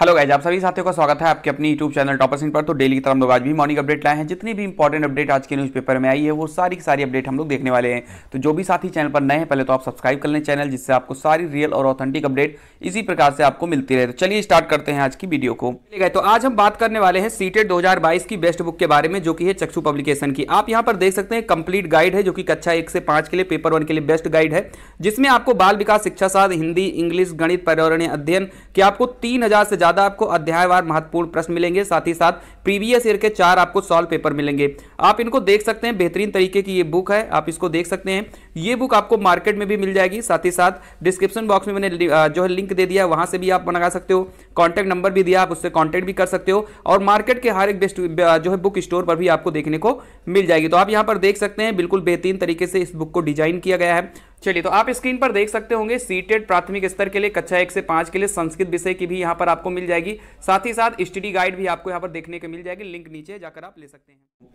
hello guys आप सभी साथियों का स्वागत है आपके अपनी यूट्यूब चैनल टॉपर सिंह पर तो डेली की तरह हम लोग आज भी मॉर्निंग अपडेट लाए हैं जितनी भी इंपॉर्टेंट अपडेट आज के न्यूज़पेपर में आई है वो सारी की सारी अपडेट हम लोग देखने वाले हैं तो जो भी साथी चैनल पर नए हैं पहले तो आप सब्सक्राइब कर लें चैनल जिससे आपको सारी रियल और ऑथेंटिक अपडेट इसी प्रकार से आपको मिलती रहे तो चलिए स्टार्ट करते हैं आज की वीडियो को गए तो आज हम बात करने वाले हैं सीटेड दो की बेस्ट बुक के बारे में जो कि है चक्षु पब्लिकेशन की आप यहाँ पर देख सकते हैं कंप्लीट गाइड है जो कि कक्षा एक से पाँच के लिए पेपर वन के लिए बेस्ट गाइड है जिसमें आपको बाल विकास शिक्षा साथ हिंदी इंग्लिश गणित पर्यावरणीय अध्ययन की आपको तीन से ज्यादा आपको अध्यायवार महत्वपूर्ण प्रश्न मिलेंगे साथ ही साथ प्रीवियस ईयर के चार आपको सॉल्व पेपर मिलेंगे आप इनको देख सकते हैं बेहतरीन तरीके की ये बुक है आप इसको देख सकते हैं ये बुक आपको मार्केट में भी मिल जाएगी साथ ही साथ डिस्क्रिप्शन बॉक्स में मैंने जो है लिंक दे दिया वहां से भी आप मंगा सकते हो कॉन्टैक्ट नंबर भी दिया आप उससे कॉन्टैक्ट भी कर सकते हो और मार्केट के हर एक बेस्ट जो है बुक स्टोर पर भी आपको देखने को मिल जाएगी तो आप यहाँ पर देख सकते हैं बिल्कुल बेहतरीन तरीके से इस बुक को डिजाइन किया गया है चलिए तो आप स्क्रीन पर देख सकते होंगे सीटेड प्राथमिक स्तर के लिए कक्षा एक से पांच के लिए संस्कृत विषय की भी यहाँ पर आपको मिल जाएगी साथ ही साथ स्टडी गाइड भी आपको यहाँ पर देखने को मिल जाएगी लिंक नीचे जाकर आप ले सकते हैं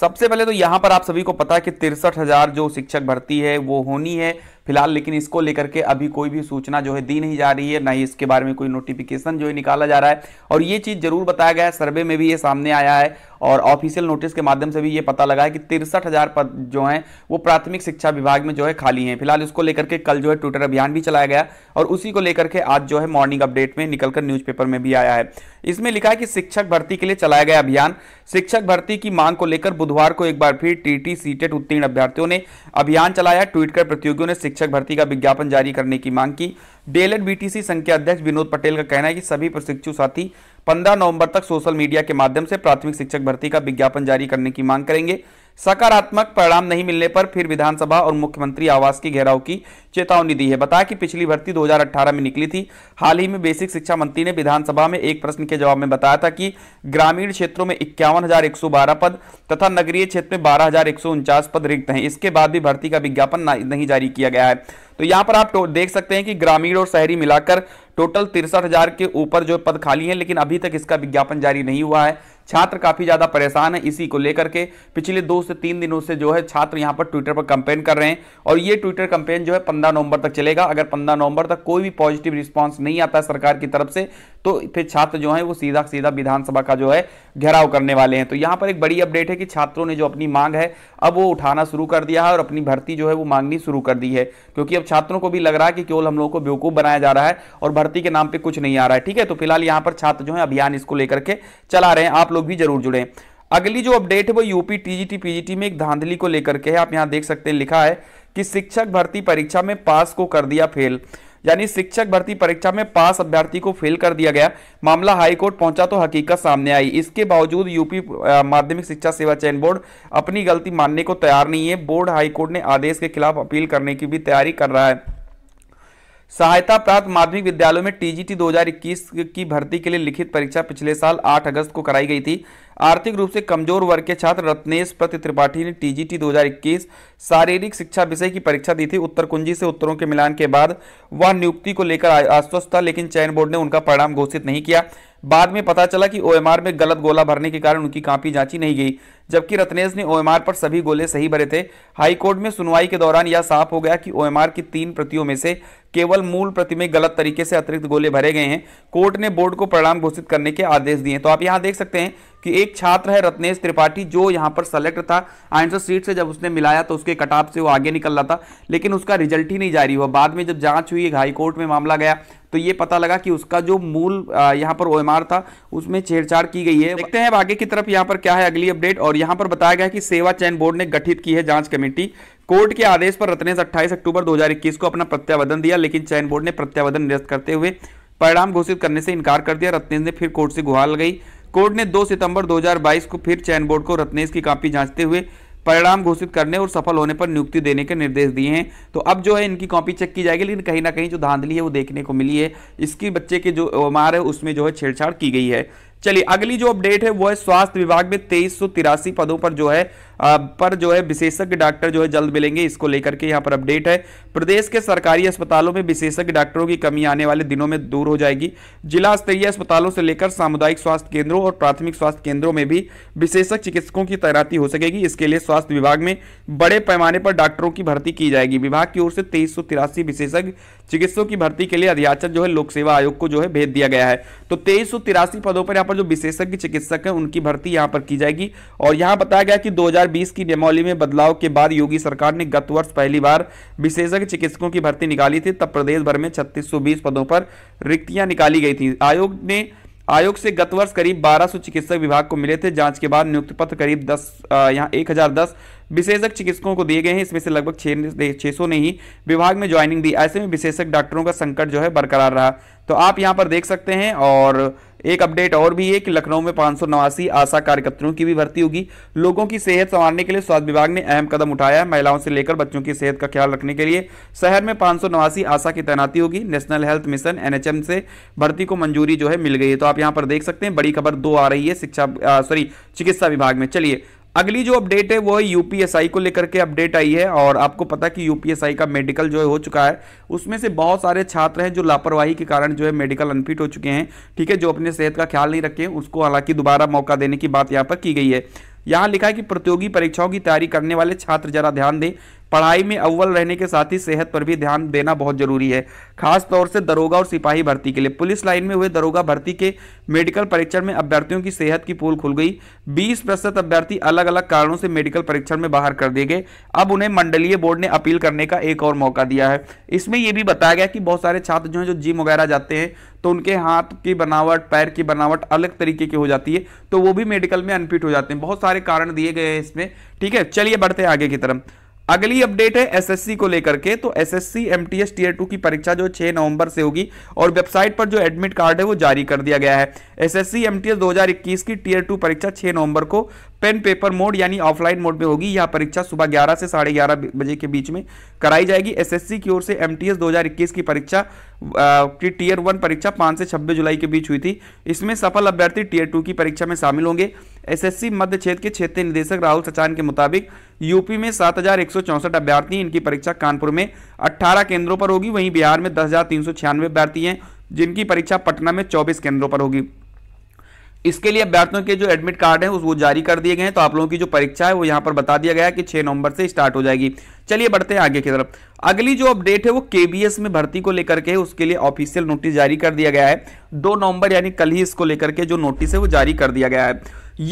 सबसे पहले तो यहाँ पर आप सभी को पता है कि तिरसठ हजार जो शिक्षक भर्ती है वो होनी है फिलहाल लेकिन इसको लेकर के अभी कोई भी सूचना जो है दी नहीं जा रही है ना ही इसके बारे में कोई नोटिफिकेशन जो है निकाला जा रहा है और ये चीज़ जरूर बताया गया है सर्वे में भी ये सामने आया है और ऑफिशियल नोटिस के माध्यम से भी ये पता लगा है कि तिरसठ हज़ार पद जो हैं वो प्राथमिक शिक्षा विभाग में जो है खाली हैं फिलहाल इसको लेकर के कल जो है ट्विटर अभियान भी चलाया गया और उसी को लेकर के आज जो है मॉर्निंग अपडेट में निकलकर न्यूज़पेपर में भी आया है इसमें लिखा है कि शिक्षक भर्ती के लिए चलाया गया अभियान शिक्षक भर्ती की मांग को लेकर बुधवार को एक बार फिर टी टी उत्तीर्ण अभ्यर्थियों ने अभियान चलाया ट्वीट कर प्रतियोगियों ने शिक्षक भर्ती का विज्ञापन जारी करने की मांग की डीएलएड बीटीसी संघ के अध्यक्ष विनोद पटेल का कहना है कि सभी प्रशिक्षु साथी 15 नवंबर तक सोशल मीडिया के माध्यम से प्राथमिक शिक्षक भर्ती का विज्ञापन जारी करने की मांग करेंगे सकारात्मक परिणाम नहीं मिलने पर फिर विधानसभा और मुख्यमंत्री आवास की घेराव की चेतावनी दी है बताया कि पिछली भर्ती 2018 में निकली थी हाल ही में बेसिक शिक्षा मंत्री ने विधानसभा में एक प्रश्न के जवाब में बताया था कि ग्रामीण क्षेत्रों में इक्यावन पद तथा नगरीय क्षेत्र में बारह पद रिक्त हैं इसके बाद भी भर्ती का विज्ञापन नहीं जारी किया गया है तो यहाँ पर आप देख सकते हैं कि ग्रामीण और शहरी मिलाकर टोटल तिरसठ हजार के ऊपर जो पद खाली हैं लेकिन अभी तक इसका विज्ञापन जारी नहीं हुआ है छात्र काफ़ी ज़्यादा परेशान है इसी को लेकर के पिछले दो से तीन दिनों से जो है छात्र यहां पर ट्विटर पर कंपेन कर रहे हैं और ये ट्विटर कंपेन जो है पंद्रह नवंबर तक चलेगा अगर पंद्रह नवंबर तक कोई भी पॉजिटिव रिस्पॉन्स नहीं आता सरकार की तरफ से तो फिर छात्र जो है वो सीधा सीधा विधानसभा का जो है घेराव करने वाले हैं तो यहां पर एक बड़ी अपडेट है कि छात्रों ने जो अपनी मांग है अब वो उठाना शुरू कर दिया है और अपनी भर्ती जो है वो मांगनी शुरू कर दी है क्योंकि अब छात्रों को भी लग रहा है कि केवल हम लोगों को बेवकूफ़ बनाया जा रहा है और भर्ती के नाम पर कुछ नहीं आ रहा है ठीक है तो फिलहाल यहाँ पर छात्र जो है अभियान इसको लेकर के चला रहे हैं आप लोग भी जरूर जुड़े अगली जो अपडेट है वो यूपी टीजीटी पीजीटी में एक धांधली को लेकर के है आप यहां देख सकते हैं लिखा है कि शिक्षक भर्ती परीक्षा में पास को कर दिया फेल यानी शिक्षक भर्ती परीक्षा में पास अभ्यर्थी को फेल कर दिया गया मामला हाईकोर्ट पहुंचा तो हकीकत सामने आई इसके बावजूद यूपी माध्यमिक शिक्षा सेवा चयन बोर्ड अपनी गलती मानने को तैयार नहीं है बोर्ड हाईकोर्ट ने आदेश के खिलाफ अपील करने की भी तैयारी कर रहा है सहायता प्राप्त माध्यमिक विद्यालयों में टीजीटी 2021 की भर्ती के लिए लिखित परीक्षा पिछले साल 8 अगस्त को कराई गई थी आर्थिक रूप से कमजोर वर्ग के छात्र रत्नेश प्रति त्रिपाठी ने टीजीटी 2021 शारीरिक शिक्षा विषय की परीक्षा दी थी उत्तर कुंजी से उत्तरों के मिलान के बाद वह नियुक्ति को लेकर आश्वस्त था लेकिन चयन बोर्ड ने उनका परिणाम घोषित नहीं किया बाद में पता चला कि ओएमआर में गलत गोला भरने के कारण उनकी कापी जांची नहीं गई जबकि रत्नेश ने ओएमआर पर सभी गोले सही भरे थे हाईकोर्ट में सुनवाई के दौरान यह साफ हो गया कि ओएमआर की तीन प्रतियों में से केवल मूल प्रति में गलत तरीके से अतिरिक्त गोले भरे गए हैं कोर्ट ने बोर्ड को परिणाम घोषित करने के आदेश दिए तो आप यहां देख सकते हैं कि एक छात्र है रत्नेश त्रिपाठी जो यहाँ पर सेलेक्ट था आंसर सीट से जब उसने मिलाया तो उसके कटाप से वो आगे निकल रहा था लेकिन उसका रिजल्ट ही नहीं जारी हुआ बाद में जब जांच हुई हाईकोर्ट में मामला गया तो ये पता लगा कि उसका जो मूल यहाँ पर ओ था उसमें छेड़छाड़ की गई है देखते हैं आगे की तरफ यहाँ पर क्या है अगली अपडेट और यहाँ पर बताया गया कि सेवा चयन बोर्ड ने गठित की है जांच कमेटी कोर्ट के आदेश पर रत्नेश 28 अक्टूबर 2021 को अपना प्रत्यावेदन दिया लेकिन चयन बोर्ड ने प्रत्यावेदन निरस्त करते हुए परिणाम घोषित करने से इनकार कर दिया रत्नेश ने फिर कोर्ट से गुहार लगाई कोर्ट ने 2 सितंबर 2022 को फिर चयन बोर्ड को रत्नेश की कापी जांचते हुए परिणाम घोषित करने और सफल होने पर नियुक्ति देने के निर्देश दिए हैं तो अब जो है इनकी कॉपी चेक की जाएगी लेकिन कहीं ना कहीं जो धांधली है वो देखने को मिली है इसकी बच्चे के जो मार है उसमें जो है छेड़छाड़ की गई है चलिए अगली जो अपडेट है वो है स्वास्थ्य विभाग में तेईस पदों पर जो है पर जो है विशेषज्ञ डॉक्टर जो है जल्द मिलेंगे इसको लेकर के यहाँ पर अपडेट है प्रदेश के सरकारी अस्पतालों में विशेषज्ञ डॉक्टरों की कमी आने वाले दिनों में दूर हो जाएगी जिला स्तरीय अस्पतालों से लेकर सामुदायिक स्वास्थ्य केंद्रों और प्राथमिक स्वास्थ्य केंद्रों में भी विशेषज्ञ चिकित्सकों की तैनाती हो सकेगी इसके लिए स्वास्थ्य विभाग में बड़े पैमाने पर डॉक्टरों की भर्ती की जाएगी विभाग की ओर से तेईस विशेषज्ञ चिकित्सकों की भर्ती के लिए अध्याचन जो है लोक सेवा आयोग को जो है भेज दिया गया है तो तेईस पदों पर यहाँ पर पर जो विशेषज्ञ चिकित्सक हैं उनकी भर्ती यहाँ पर की जाएगी और यहाँ बताया गया कि 2020 की नियमावली में बदलाव के बाद योगी सरकार ने गत वर्ष पहली बार विशेषज्ञ चिकित्सकों की भर्ती निकाली थी तब प्रदेश भर में छत्तीस पदों पर रिक्तियां निकाली गई थी आयोग ने आयोग से गत वर्ष करीब 1200 चिकित्सक विभाग को मिले थे जांच के बाद नियुक्ति पत्र करीब 10 यहाँ 1010 विशेषज्ञ चिकित्सकों को दिए गए हैं इसमें से लगभग छः सौ ने ही विभाग में ज्वाइनिंग दी ऐसे में विशेषज्ञ डॉक्टरों का संकट जो है बरकरार रहा तो आप यहाँ पर देख सकते हैं और एक अपडेट और भी है कि लखनऊ में नवासी आशा कार्यकर्ताओं की भी भर्ती होगी लोगों की सेहत संवारने के लिए स्वास्थ्य विभाग ने अहम कदम उठाया है महिलाओं से लेकर बच्चों की सेहत का ख्याल रखने के लिए शहर में नवासी आशा की तैनाती होगी नेशनल हेल्थ मिशन एनएचएम से भर्ती को मंजूरी जो है मिल गई है तो आप यहाँ पर देख सकते हैं बड़ी खबर दो आ रही है शिक्षा सॉरी चिकित्सा विभाग में चलिए अगली जो अपडेट है वो है यूपीएसआई को लेकर के अपडेट आई है और आपको पता कि यूपीएसआई का मेडिकल जो है हो चुका है उसमें से बहुत सारे छात्र हैं जो लापरवाही के कारण जो है मेडिकल अनफिट हो चुके हैं ठीक है जो अपने सेहत का ख्याल नहीं रखे उसको हालांकि दोबारा मौका देने की बात यहाँ पर की गई है यहाँ लिखा है कि प्रतियोगी परीक्षाओं की तैयारी करने वाले छात्र जरा ध्यान दें पढ़ाई में अव्वल रहने के साथ ही सेहत पर भी ध्यान देना बहुत जरूरी है खास तौर से दरोगा और सिपाही भर्ती के लिए पुलिस लाइन में हुए दरोगा भर्ती के मेडिकल परीक्षण में अभ्यर्थियों की सेहत की पोल खुल गई बीस प्रतिशत अभ्यर्थी अलग अलग कारणों से मेडिकल परीक्षण में बाहर कर दिए गए अब उन्हें मंडलीय बोर्ड ने अपील करने का एक और मौका दिया है इसमें यह भी बताया गया कि बहुत सारे छात्र जो है जो जिम वगैरह जाते हैं तो उनके हाथ की बनावट पैर की बनावट अलग तरीके की हो जाती है तो वो भी मेडिकल में अनफिट हो जाते हैं बहुत सारे कारण दिए गए हैं इसमें ठीक है चलिए बढ़ते हैं आगे की तरफ अगली अपडेट है एसएससी को लेकर के तो एसएससी एमटीएस टीयर टू की परीक्षा जो 6 नवंबर से होगी और वेबसाइट पर जो एडमिट कार्ड है वो जारी कर दिया गया है एसएससी एमटीएस 2021 की टीयर टू परीक्षा 6 नवंबर को पेन पेपर मोड यानी ऑफलाइन मोड में होगी यह परीक्षा सुबह ग्यारह से साढ़े ग्यारह बजे के बीच में कराई जाएगी एसएससी की ओर से एमटीएस 2021 की परीक्षा की टीयर वन परीक्षा पाँच से छब्बीस जुलाई के बीच हुई थी इसमें सफल अभ्यर्थी टीयर टू की परीक्षा में शामिल होंगे एसएससी मध्य क्षेत्र के क्षेत्रीय निदेशक राहुल सचान के मुताबिक यूपी में सात अभ्यर्थी इनकी परीक्षा कानपुर में अट्ठारह केंद्रों पर होगी वहीं बिहार में दस अभ्यर्थी हैं जिनकी परीक्षा पटना में चौबीस केंद्रों पर होगी इसके लिए अभ्यर्थियों के जो एडमिट कार्ड है वो जारी कर दिए गए हैं तो आप लोगों की जो परीक्षा है वो यहाँ पर बता दिया गया है कि छह नवंबर से स्टार्ट हो जाएगी चलिए बढ़ते हैं आगे की तरफ अगली जो अपडेट है वो केबीएस में भर्ती को लेकर के उसके लिए ऑफिशियल नोटिस जारी कर दिया गया है दो नवंबर यानी कल ही इसको लेकर के जो नोटिस है वो जारी कर दिया गया है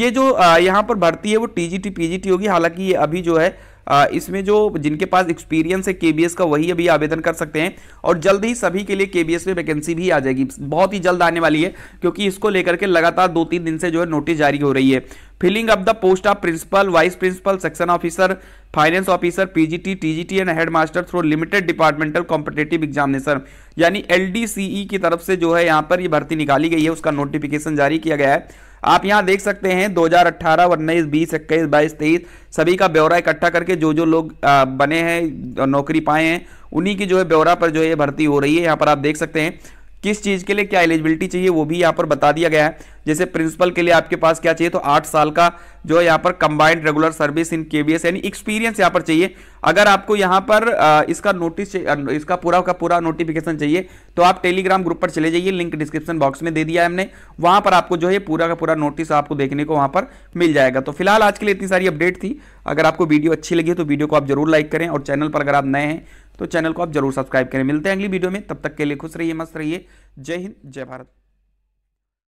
ये जो यहाँ पर भर्ती है वो टीजीटी पीजीटी होगी हालांकि ये अभी जो है इसमें जो जिनके पास एक्सपीरियंस है केबीएस का वही अभी आवेदन कर सकते हैं और जल्द ही सभी के लिए केबीएस में वैकेंसी भी आ जाएगी बहुत ही जल्द आने वाली है क्योंकि इसको लेकर के लगातार दो तीन दिन से जो है नोटिस जारी हो रही है filling up the post of principal vice principal section officer finance officer PGT TGT and head master through limited departmental competitive examination यानी एलडीसीई e की तरफ से जो है यहाँ पर ये भर्ती निकाली गई है उसका नोटिफिकेशन जारी किया गया है आप यहाँ देख सकते हैं 2018 उन्नीस बीस इक्कीस बाईस तेईस सभी का ब्यौरा इकट्ठा करके जो जो लोग बने हैं नौकरी पाए हैं उन्हीं की जो है ब्यौरा पर जो है भर्ती हो रही है यहाँ पर आप देख सकते हैं किस चीज़ के लिए क्या एलिजिबिलिटी चाहिए वो भी यहाँ पर बता दिया गया है जैसे प्रिंसिपल के लिए आपके पास क्या चाहिए तो आठ साल का जो यहाँ पर combined regular service in KBS यानी एक्सपीरियंस यहाँ पर चाहिए अगर आपको यहाँ पर इसका नोटिस इसका पूरा का पूरा नोटिफिकेशन चाहिए तो आप टेलीग्राम ग्रुप पर चले जाइए लिंक डिस्क्रिप्शन बॉक्स में दे दिया है हमने वहाँ पर आपको जो है पूरा का पूरा नोटिस आपको देखने को वहाँ पर मिल जाएगा तो फिलहाल आज के लिए इतनी सारी अपडेट थी अगर आपको वीडियो अच्छी लगी तो वीडियो को आप जरूर लाइक करें और चैनल पर अगर आप नए हैं तो चैनल को आप जरूर सब्सक्राइब करें मिलते हैं अगली वीडियो में तब तक के लिए खुश रहिए मस्त रहिए जय हिंद जय भारत